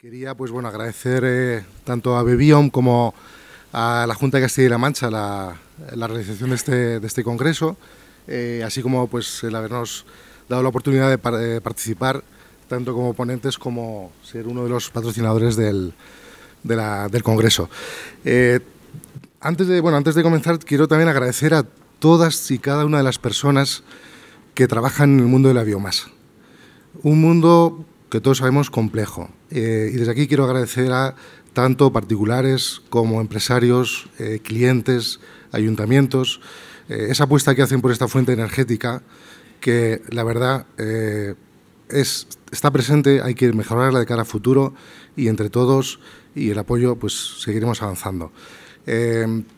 Quería pues bueno agradecer eh, tanto a Bebiom como a la Junta de Castilla y La Mancha la, realización de este, este congreso, eh, así como pues el habernos dado la oportunidad de, eh, participar tanto como ponentes como ser uno de los patrocinadores del, congreso. antes, de, bueno, antes de comenzar quiero también agradecer a todas y cada una de las personas que trabajan en el mundo de la biomasa. Un mundo que todos sabemos complejo. Eh, y desde aquí quiero agradecer a tanto particulares como empresarios, eh, clientes, ayuntamientos, eh, esa apuesta que hacen por esta fuente energética, que la verdad es, está presente, hay que mejorarla de cara a futuro y entre todos y el apoyo, pues seguiremos avanzando.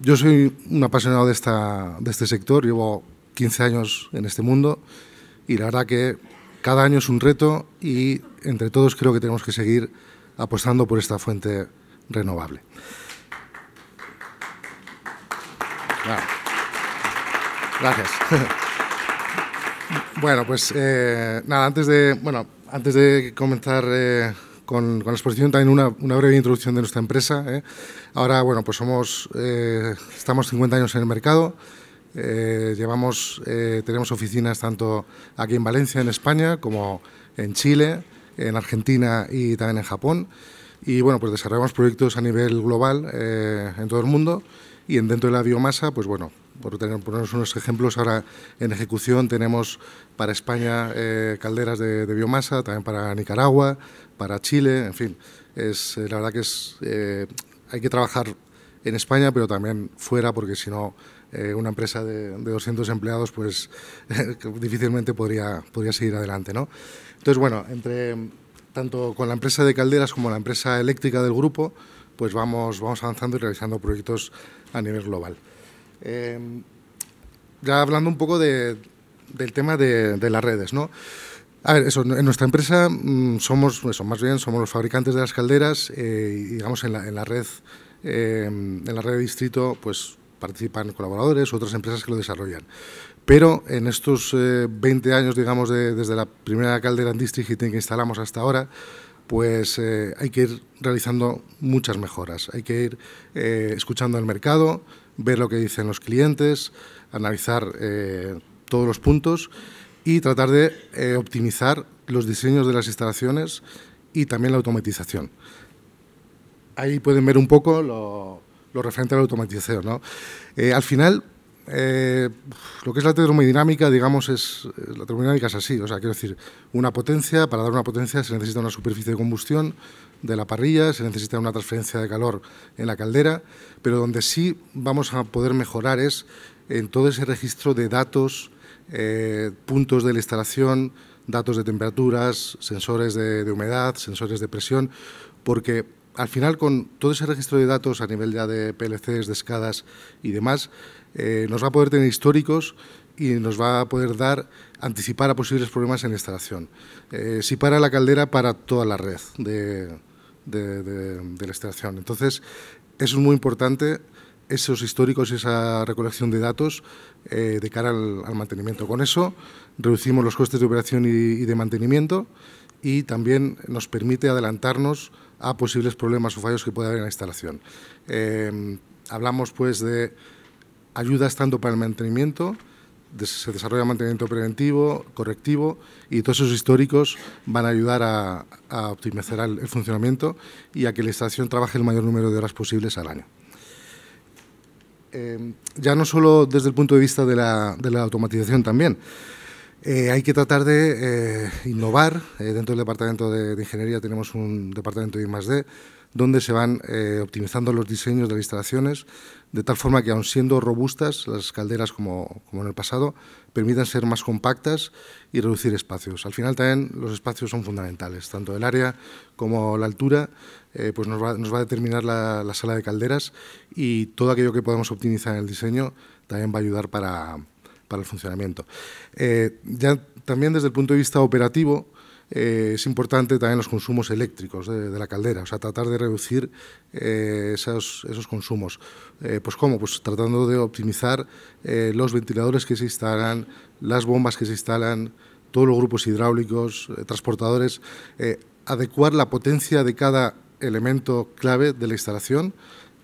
yo soy un apasionado de, esta, de este sector, llevo 15 años en este mundo y la verdad que cada año es un reto y entre todos creo que tenemos que seguir apostando por esta fuente renovable. Gracias. Bueno, pues eh, nada, antes de, bueno, antes de comenzar eh, con, la exposición, también una, breve introducción de nuestra empresa. Eh. Ahora, bueno, pues somos, estamos 50 años en el mercado, llevamos, tenemos oficinas tanto aquí en Valencia, en España, como en Chile, en Argentina y también en Japón. Y bueno, pues desarrollamos proyectos a nivel global eh, en todo el mundo y en, dentro de la biomasa, pues bueno, por tener, ponernos unos ejemplos, ahora en ejecución tenemos para España eh, calderas de, biomasa, también para Nicaragua, para Chile, en fin, es, eh, la verdad que es, hay que trabajar en España, pero también fuera, porque si no, eh, una empresa de, 200 empleados, pues difícilmente podría, podría seguir adelante. ¿no? Entonces, bueno, entre, tanto con la empresa de calderas como la empresa eléctrica del grupo, pues vamos, vamos avanzando y realizando proyectos a nivel global. Eh, ya hablando un poco del tema de, las redes, ¿no? A ver, eso, en nuestra empresa mm, somos, eso, más bien somos los fabricantes de las calderas eh, y digamos en la, en la red Em, en la red de distrito pues, participan colaboradores otras empresas que lo desarrollan. Pero en estos 20 eh, años, digamos, desde la primera caldera en District e que instalamos hasta ahora, pues eh, hay que ir realizando muchas mejoras. Hay que ir eh, escuchando al mercado, ver lo que dicen los clientes, analizar todos los puntos y tratar de optimizar los diseños de las instalaciones y también la automatización. Ahí pueden ver un poco lo, referente al la ¿no? Eh, al final, eh, lo que es la termodinámica, digamos, es eh, la termodinámica es así. O sea, quiero decir, una potencia, para dar una potencia se necesita una superficie de combustión de la parrilla, se necesita una transferencia de calor en la caldera, pero donde sí vamos a poder mejorar es en todo ese registro de datos, puntos de la instalación, datos de temperaturas, sensores de humedad, sensores de presión, porque al final, con todo ese registro de datos a nivel ya de PLCs, de escadas y demás, eh, nos va a poder tener históricos y nos va a poder dar, anticipar a posibles problemas en la instalación. Eh, si para la caldera, para toda la red de, la instalación. Entonces, eso es muy importante esos históricos y esa recolección de datos eh, de cara al, mantenimiento. Con eso reducimos los costes de operación y de mantenimiento y también nos permite adelantarnos a posibles problemas o fallos que pueda haber en la instalación. Em, hablamos pues de ayudas tanto para el mantenimiento, se desarrolla mantenimiento preventivo, correctivo y todos esos históricos van a ayudar a, optimizar el, funcionamiento y a que la instalación trabaje el mayor número de horas posibles al año. Em, ya no solo desde el punto de vista de la, de la automatización también, eh, hay que tratar de eh, innovar. Eh, dentro del departamento de, ingeniería tenemos un departamento de I+.D. donde se van optimizando los diseños de las instalaciones de tal forma que, aun siendo robustas las calderas como, como en el pasado, permitan ser más compactas y reducir espacios. Al final también los espacios son fundamentales, tanto el área como la altura, pues nos va, a determinar la, la, sala de calderas y todo aquello que podamos optimizar en el diseño también va a ayudar para, para el funcionamiento. Eh, ya también desde el punto de vista operativo, eh, es importante también los consumos eléctricos de, la caldera, o sea, tratar de reducir eh, esos, consumos. pues cómo, pues tratando de optimizar los ventiladores que se instalan, las bombas que se instalan, todos los grupos hidráulicos, transportadores, adecuar la potencia de cada elemento clave de la instalación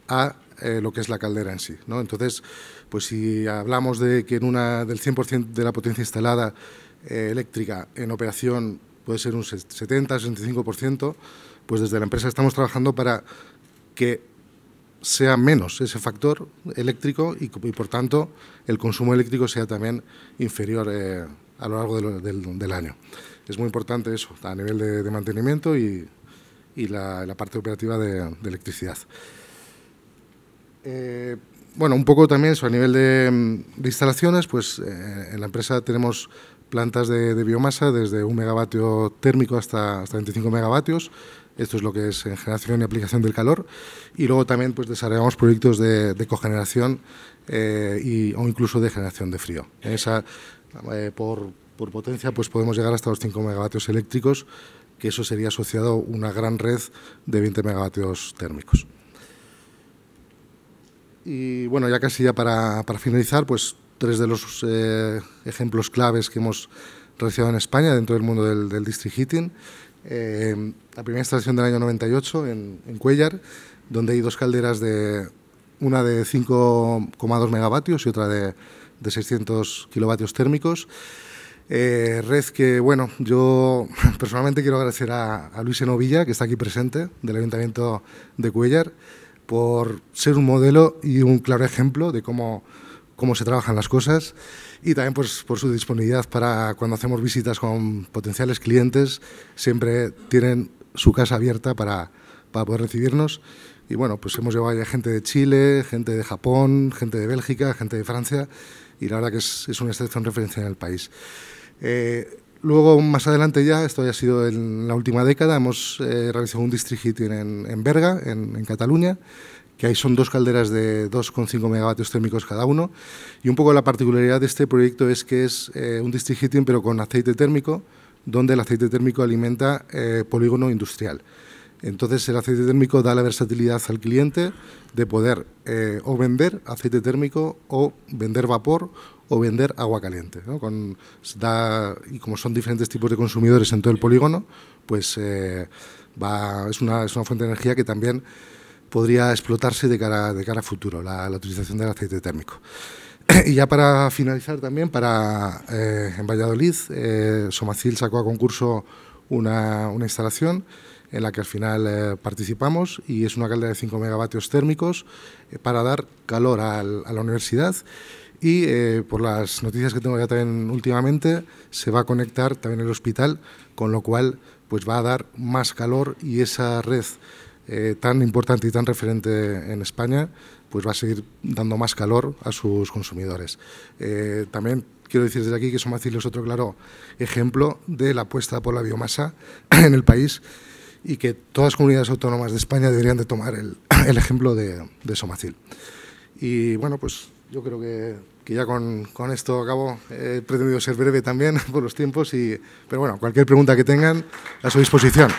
a eh, lo que es la caldera en sí. ¿no? Entonces, pues si hablamos de que en una del 100% de la potencia instalada eh, eléctrica en operación puede ser un 70-65%, pues desde la empresa estamos trabajando para que sea menos ese factor eléctrico y, por tanto el consumo eléctrico sea también inferior eh, a lo largo del, año. Es muy importante eso a nivel de, mantenimiento y, y la, parte operativa de, de electricidad. Eh, bueno, un poco también a nivel de, mm, instalaciones, pues eh, en la empresa tenemos plantas de, biomasa desde un megavatio térmico hasta, hasta 25 megavatios. Esto es lo que es generación y aplicación del calor. Y luego también pues, desarrollamos proyectos de, cogeneración eh, y, o incluso de generación de frío. Esa, por, por, potencia pues, podemos llegar hasta los 5 megavatios eléctricos, que eso sería asociado a una gran red de 20 megavatios térmicos. Y bueno, ya casi ya para, para finalizar, pues tres de los eh, ejemplos claves que hemos realizado en España dentro del mundo del, del district heating. Eh, la primera instalación del año 98 en, en, Cuellar, donde hay dos calderas de una de 5,2 megavatios y otra de, de 600 kilovatios térmicos. Eh, red que, bueno, yo personalmente quiero agradecer a, a Luis Enovilla, que está aquí presente, del Ayuntamiento de Cuellar, por ser un modelo y un claro ejemplo de cómo, cómo se trabajan las cosas y también pues, por su disponibilidad para cuando hacemos visitas con potenciales clientes, siempre tienen su casa abierta para, para poder recibirnos. Y bueno, pues hemos llevado ya gente de Chile, gente de Japón, gente de Bélgica, gente de Francia, y la verdad que es, es una excepción referencia en el país. Eh, Luego, más adelante ya, esto ya ha sido en la última década, hemos eh, realizado un district heating en, Berga, en, Cataluña, que ahí son dos calderas de 2,5 megavatios térmicos cada uno. Y un poco la particularidad de este proyecto es que es eh, un district heating pero con aceite térmico, donde el aceite térmico alimenta eh, polígono industrial. Entonces el aceite térmico da la versatilidad al cliente de poder eh, o vender aceite térmico o vender vapor o vender agua caliente. y como son diferentes tipos de consumidores en todo el polígono, pues eh, es, una, fuente de energía que también podría explotarse de cara, de cara a futuro, la, utilización del aceite térmico. y ya para finalizar también, para, eh, en Valladolid, Somacil sacó a concurso una, una instalación en la que al final eh, participamos y es una caldera de 5 megavatios térmicos eh, para dar calor a, la universidad y eh, por las noticias que tengo ya también últimamente se va a conectar también el hospital con lo cual pues va a dar más calor y esa red tan importante y tan referente en España pues va a seguir dando más calor a sus consumidores. también quiero decir desde aquí que Somacil es otro claro ejemplo de la apuesta por la biomasa en el país y que todas las comunidades autónomas de España deberían de tomar el, ejemplo de, Somacil. Y bueno, pues yo creo que, ya con, con, esto acabo. He pretendido ser breve también por los tiempos, y, pero bueno, cualquier pregunta que tengan a su disposición.